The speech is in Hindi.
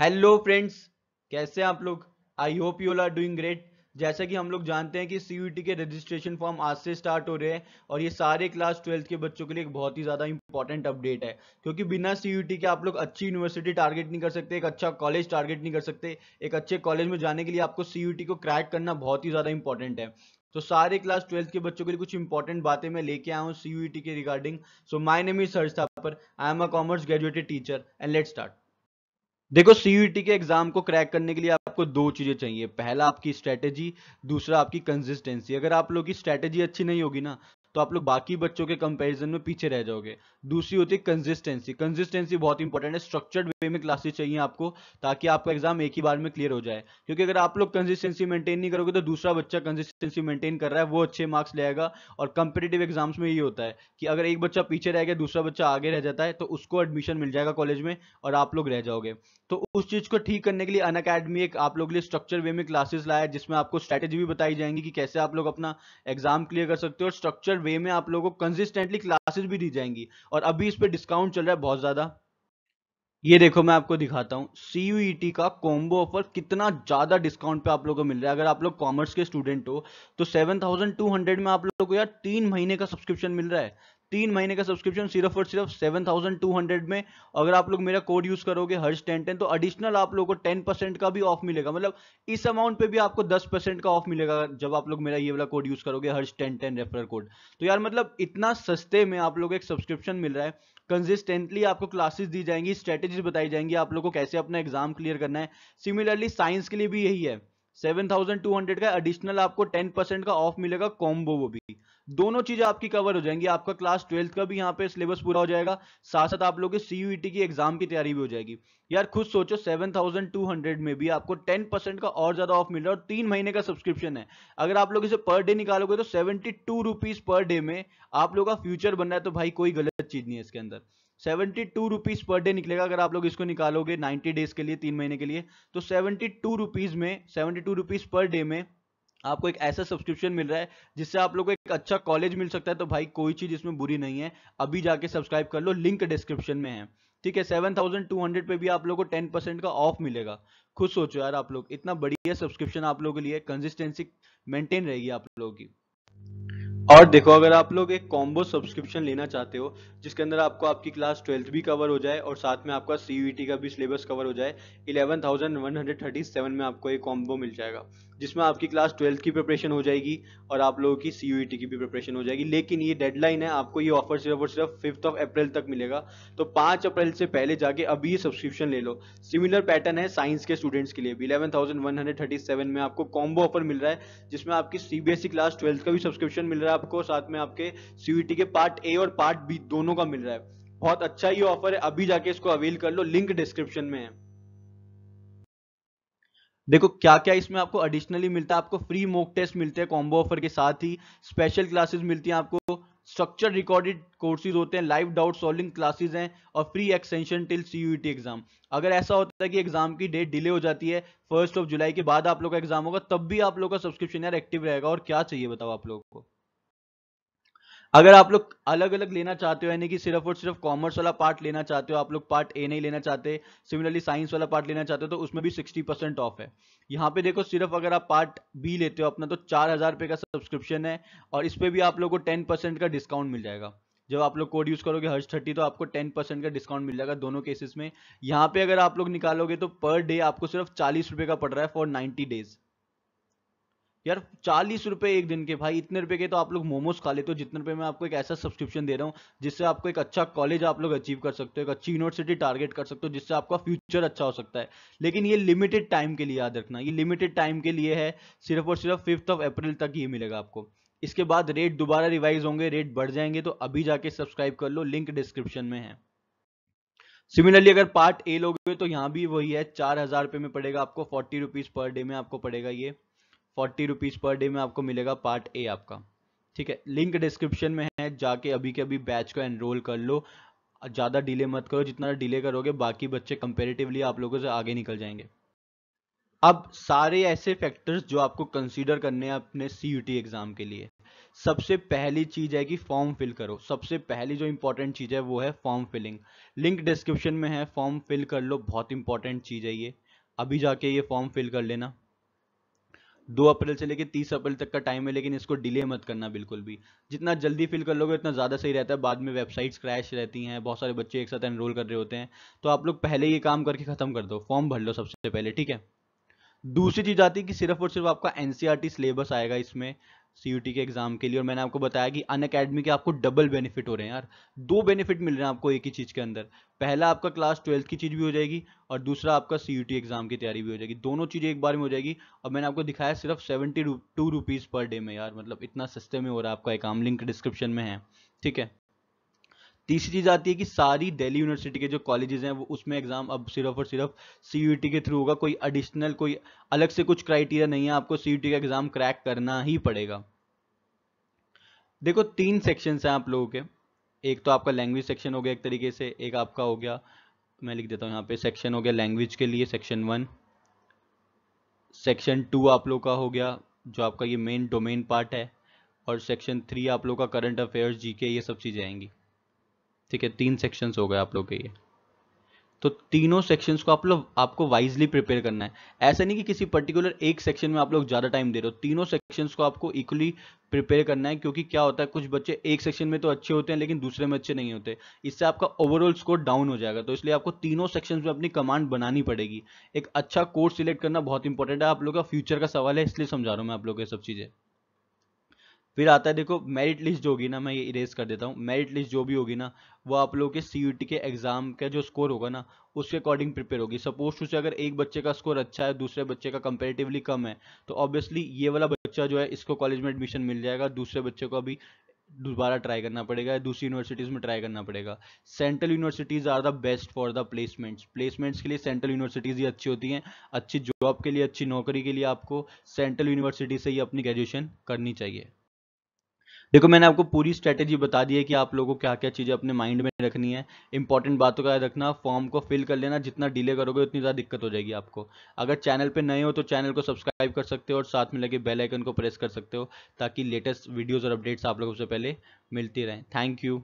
हेलो फ्रेंड्स कैसे हैं आप लोग I hope you are doing great जैसा कि हम लोग जानते हैं कि सी के रजिस्ट्रेशन फॉर्म आज से स्टार्ट हो रहे हैं और ये सारे क्लास ट्वेल्थ के बच्चों के लिए एक बहुत ही ज़्यादा इंपॉर्टेंट अपडेट है क्योंकि बिना सी के आप लोग अच्छी यूनिवर्सिटी टारगेट नहीं कर सकते एक अच्छा कॉलेज टारगेट नहीं कर सकते एक अच्छे कॉलेज में जाने के लिए आपको सी को क्रैक करना बहुत ही ज़्यादा इंपॉर्टेंट है तो सारे क्लास ट्वेल्थ के बच्चों के लिए कुछ इंपॉर्टेंट बातें मैं लेके आया हूँ सी के regarding so my name is Harsh था I am a commerce graduated teacher and let start देखो सीयूटी e के एग्जाम को क्रैक करने के लिए आपको दो चीजें चाहिए पहला आपकी स्ट्रेटेजी दूसरा आपकी कंसिस्टेंसी अगर आप लोग की स्ट्रेटेजी अच्छी नहीं होगी ना तो आप लोग बाकी बच्चों के कंपैरिजन में पीछे रह जाओगे दूसरी होती है कंसिस्टेंसी कंसिस्टेंसी बहुत इंपॉर्टेंट है स्ट्रक्चर्ड वे में क्लासेस चाहिए आपको ताकि आपका एग्जाम एक ही बार में क्लियर हो जाए क्योंकि अगर आप लोग कंसिस्टेंसी मेंटेन नहीं करोगे तो दूसरा बच्चा कंसिस्टेंसी मेंटेन कर रहा है वो अच्छे मार्क्स लेगा और कंपिटेटिव एग्जाम्स में ये होता है कि अगर एक बच्चा पीछे रह गया दूसरा बच्चा आगे रह जाता है तो उसको एडमिशन मिल जाएगा कॉलेज में और आप लोग रह जाओगे तो उस चीज को ठीक करने के लिए अन अकेडमी एक आप लोग लिए स्ट्रक्चर वे में क्लासेस लाया जिसमें आपको स्ट्रैटेजी भी बताई जाएंगी कि कैसे आप लोग अपना एग्जाम क्लियर कर सकते हो और स्ट्रक्चर वे में आप लोगों को कंसिस्टेंटली क्लासेस भी दी जाएंगी और अभी इस पर डिस्काउंट चल रहा है बहुत ज़्यादा ये देखो मैं आपको दिखाता हूँ सी e का कॉम्बो ऑफर कितना ज़्यादा डिस्काउंट पे आप लोगों को मिल रहा है अगर आप लोग कॉमर्स के स्टूडेंट हो तो 7,200 में आप लोगों को यार तीन महीने का सब्सक्रिप्शन मिल रहा है तीन महीने का सब्सक्रिप्शन सिर्फ और सिर्फ सेवन थाउजेंड टू हंड्रेड में अगर आप लोग मेरा कोड यूज करोगे हर्ष टेन टेन तो एडिशनल आप लोगों को टेन परसेंट का भी ऑफ मिलेगा मतलब इस अमाउंट पे भी आपको दस परसेंट का ऑफ मिलेगा जब आप लोग मेरा ये वाला कोड यूज करोगे Harsh ten ten referral code तो यार मतलब इतना सस्ते में आप लोग एक सब्सक्रिप्शन मिल रहा है कंसिस्टेंटली आपको क्लासेस दी जाएंगी स्ट्रेटेजी बताई जाएंगी आप लोग को कैसे अपना एग्जाम क्लियर करना है सिमिलरली साइंस के लिए भी यही है हंड्रेड का एडिशनल आपको परसेंट का ऑफ मिलेगा कॉम्बो वो भी दोनों चीजें आपकी कवर हो जाएंगी आपका क्लास ट्वेल्थ का भी यहाँ पे सिलेबस पूरा हो जाएगा साथ साथ आप लोगों के सीयूईटी e की एग्जाम की तैयारी भी हो जाएगी यार खुद सोचो 7,200 में भी आपको 10% का और ज्यादा ऑफ मिल रहा है और तीन महीने का सब्सक्रिप्शन है अगर आप लोग इसे पर डे निकालोगे तो सेवेंटी टू पर डे में आप लोग का फ्यूचर बन रहा है तो भाई कोई गलत चीज नहीं है इसके अंदर seventy two rupees per day निकलेगा अगर आप लोग इसको निकालोगे नाइन्टी डेज के लिए तीन महीने के लिए तो सेवेंटी टू रुपीज में seventy two rupees per day में आपको एक ऐसा सब्सक्रिप्शन मिल रहा है जिससे आप लोग को एक अच्छा कॉलेज मिल सकता है तो भाई कोई चीज़ इसमें बुरी नहीं है अभी जाके सब्सक्राइब कर लो लिंक डिस्क्रिप्शन में है ठीक है सेवन थाउजेंड टू हंड्रेड पे भी आप लोग को टेन परसेंट का ऑफ मिलेगा खुद सोचो यार आप लोग इतना बढ़िया सब्सक्रिप्शन आप लोगों के लिए कंसिस्टेंसी मेंटेन रहेगी आप लोगों की और देखो अगर आप लोग एक कॉम्बो सब्सक्रिप्शन लेना चाहते हो जिसके अंदर आपको आपकी क्लास ट्वेल्थ भी कवर हो जाए और साथ में आपका सी e का भी सिलेबस कवर हो जाए eleven thousand one hundred thirty seven में आपको एक कॉम्बो मिल जाएगा जिसमें आपकी क्लास ट्वेल्थ की प्रिपरेशन हो जाएगी और आप लोगों की सी e की भी प्रिपरेशन हो जाएगी लेकिन ये डेडलाइन है आपको ये ऑफर सिर्फ और सिर्फ फिफ्थ ऑफ अप्रैल तक मिलेगा तो पाँच अप्रैल से पहले जाके अभी ये सब्सक्रिप्शन ले लो सिमिलर पैटर्न है साइंस के स्टूडेंट्स के लिए भी eleven thousand one hundred thirty seven में आपको कॉम्बो ऑफर मिल रहा है जिसमें आपकी सीबीएसई क्लास ट्वेल्थ का भी सब्सक्रिप्शन मिल रहा है रहा है आपको साथ में आपके सीयूटी e के पार्ट ए और पार्ट बी दोनों का मिल रहा है बहुत अच्छा ये ऑफर है अभी जाके इसको अवेल कर लो लिंक डिस्क्रिप्शन में है देखो क्या क्या इसमें आपको एडिशनली मिलता है आपको फ्री मोक टेस्ट मिलते हैं कॉम्बो ऑफर के साथ ही स्पेशल क्लासेस मिलती हैं आपको स्ट्रक्चर रिकॉर्डेड कोर्सेज होते हैं लाइव डाउट सॉल्विंग क्लासेस हैं और free extension till CUET exam अगर ऐसा होता है कि एग्जाम की डेट डिले हो जाती है फर्स्ट ऑफ जुलाई के बाद आप लोग का एग्जाम होगा तब भी आप लोग का सब्सक्रिप्शन यार एक्टिव रहेगा और क्या चाहिए बताओ आप लोग को अगर आप लोग अलग अलग लेना चाहते हो यानी कि सिर्फ और सिर्फ कॉमर्स वाला पार्ट लेना चाहते हो आप लोग पार्ट ए नहीं लेना चाहते सिमिलरली साइंस वाला पार्ट लेना चाहते हो तो उसमें भी सिक्सटी परसेंट ऑफ है यहाँ पे देखो सिर्फ अगर आप पार्ट बी लेते हो अपना तो चार हजार रुपये का सब्सक्रिप्शन है और इस पर भी आप लोग को टेन परसेंट का डिस्काउंट मिल जाएगा जब आप लोग कोड यूज करोगे हर्ष थर्टी तो आपको टेन परसेंट का डिस्काउंट मिल जाएगा दोनों केसेस में यहाँ पे अगर आप लोग निकालोगे तो पर डे आपको सिर्फ चालीस रुपये का पड़ रहा है फॉर नाइन्टी डेज़ यार चालीस रुपए एक दिन के भाई इतने रुपए के तो आप लोग मोमोज खा लेते हो जितने रुपए मैं आपको एक ऐसा सब्सक्रिप्शन दे रहा हूँ जिससे आपको एक अच्छा कॉलेज आप लोग अचीव कर सकते हो एक अच्छी यूनिवर्सिटी टारगेट कर सकते हो जिससे आपका फ्यूचर अच्छा हो सकता है लेकिन ये लिमिटेड टाइम के लिए याद रखना ये लिमिटेड टाइम के लिए है सिर्फ और सिर्फ फिफ्थ ऑफ अप्रैल तक ये मिलेगा आपको इसके बाद रेट दोबारा रिवाइज होंगे रेट बढ़ जाएंगे तो अभी जाके सब्सक्राइब कर लो लिंक डिस्क्रिप्शन में है सिमिलरली अगर पार्ट ए लोगे तो यहाँ भी वही है चार हजार रुपये में पड़ेगा आपको फोर्टी रुपीज पर डे में आपको पड़ेगा ये फोर्टी रुपीज़ पर डे में आपको मिलेगा पार्ट ए आपका ठीक है लिंक डिस्क्रिप्शन में है जाके अभी के अभी बैच को एनरोल कर लो ज़्यादा डिले मत करो जितना डिले करोगे बाकी बच्चे कंपेरेटिवली आप लोगों से आगे निकल जाएंगे अब सारे ऐसे फैक्टर्स जो आपको कंसीडर करने हैं अपने सी एग्ज़ाम के लिए सबसे पहली चीज़ है कि फॉर्म फिल करो सबसे पहली जो इंपॉर्टेंट चीज़ है वो है फॉर्म फिलिंग लिंक डिस्क्रिप्शन में है फॉर्म फिल कर लो बहुत इंपॉर्टेंट चीज़ है ये अभी जाके ये फॉर्म फिल कर लेना दो अप्रैल से लेकर तीस अप्रैल तक का टाइम है लेकिन इसको डिले मत करना बिल्कुल भी जितना जल्दी फिल कर लोगे उतना ज़्यादा सही रहता है बाद में वेबसाइट्स क्रैश रहती हैं बहुत सारे बच्चे एक साथ एनरोल कर रहे होते हैं तो आप लोग पहले ये काम करके ख़त्म कर दो फॉर्म भर लो सबसे पहले ठीक है दूसरी चीज़ आती है कि सिर्फ और सिर्फ आपका एन सिलेबस e आएगा इसमें सी के एग्ज़ाम के लिए और मैंने आपको बताया कि अन अकेडमी के आपको डबल बेनिफिट हो रहे हैं यार दो बेनिफिट मिल रहे हैं आपको एक ही चीज़ के अंदर पहला आपका क्लास ट्वेल्थ की चीज़ भी हो जाएगी और दूसरा आपका सी एग्ज़ाम की तैयारी भी हो जाएगी दोनों चीज़ें एक बार में हो जाएगी और मैंने आपको दिखाया सिर्फ seventy two rupees per day में यार मतलब इतना सस्ते में हो रहा है आपका एक आम लिंक डिस्क्रिप्शन में है ठीक है तीसरी चीज़ आती है कि सारी दिल्ली यूनिवर्सिटी के जो कॉलेजेस हैं वो उसमें एग्ज़ाम अब सिर्फ और सिर्फ सी के थ्रू होगा कोई एडिशनल कोई अलग से कुछ क्राइटेरिया नहीं है आपको सी का एग्ज़ाम क्रैक करना ही पड़ेगा देखो तीन सेक्शन हैं आप लोगों के एक तो आपका लैंग्वेज सेक्शन हो गया एक तरीके से एक आपका हो गया मैं लिख देता हूँ यहाँ पे सेक्शन हो गया लैंग्वेज के लिए सेक्शन वन सेक्शन टू आप लोग का हो गया जो आपका ये मेन डोमेन पार्ट है और सेक्शन थ्री आप लोग का करंट अफेयर्स जीके ये सब चीज़ें आएंगी ठीक है तीन सेक्शंस हो गए आप लोग के ये तो तीनों सेक्शंस को आप लोग आपको वाइजली प्रिपेयर करना है ऐसा नहीं कि किसी पर्टिकुलर एक सेक्शन में आप लोग ज़्यादा टाइम दे रहे हो तीनों सेक्शंस को आपको इक्वली प्रिपेयर करना है क्योंकि क्या होता है कुछ बच्चे एक सेक्शन में तो अच्छे होते हैं लेकिन दूसरे में अच्छे नहीं होते इससे आपका ओवरऑल स्कोर डाउन हो जाएगा तो इसलिए आपको तीनों सेक्शन में अपनी कमांड बनानी पड़ेगी एक अच्छा कोर्स सिलेक्ट करना बहुत इंपॉर्टेंट है आप लोग का फ्यूचर का सवाल है इसलिए समझा रहा हूँ मैं आप लोग ये सब चीज़ें फिर आता है देखो मेरिट लिस्ट जो होगी ना मैं ये इरेज कर देता हूँ मेरिट लिस्ट जो भी होगी ना वो आप लोगों के सी के एग्ज़ाम का जो स्कोर होगा ना उसके अकॉर्डिंग प्रिपेयर होगी सपोज टू से अगर एक बच्चे का स्कोर अच्छा है दूसरे बच्चे का कंपेरेटिवली कम है तो ऑब्वियसली ये वाला बच्चा जो है इसको कॉलेज में एडमिशन मिल जाएगा दूसरे बच्चे को अभी दोबारा ट्राई करना पड़ेगा या दूसरी यूनिवर्सिटीज़ में ट्राई करना पड़ेगा central universities are the best for the placements placements के लिए सेंट्रल यूनिवर्सिटीज़ ही अच्छी होती हैं अच्छी जॉब के लिए अच्छी नौकरी के लिए आपको सेंट्रल यूनिवर्सिटी से ही अपनी ग्रेजुएशन करनी चाहिए देखो मैंने आपको पूरी स्ट्रैटेजी बता दी है कि आप लोगों को क्या क्या चीज़ें अपने माइंड में रखनी है इंपॉर्टेंट बातों का रखना फॉर्म को फिल कर लेना जितना डिले करोगे उतनी ज़्यादा दिक्कत हो जाएगी आपको अगर चैनल पर नए हो तो चैनल को सब्सक्राइब कर सकते हो और साथ में लगे बेल आइकन को प्रेस कर सकते हो ताकि लेटेस्ट वीडियोज़ और अपडेट्स आप लोगों से पहले मिलती रहें थैंक यू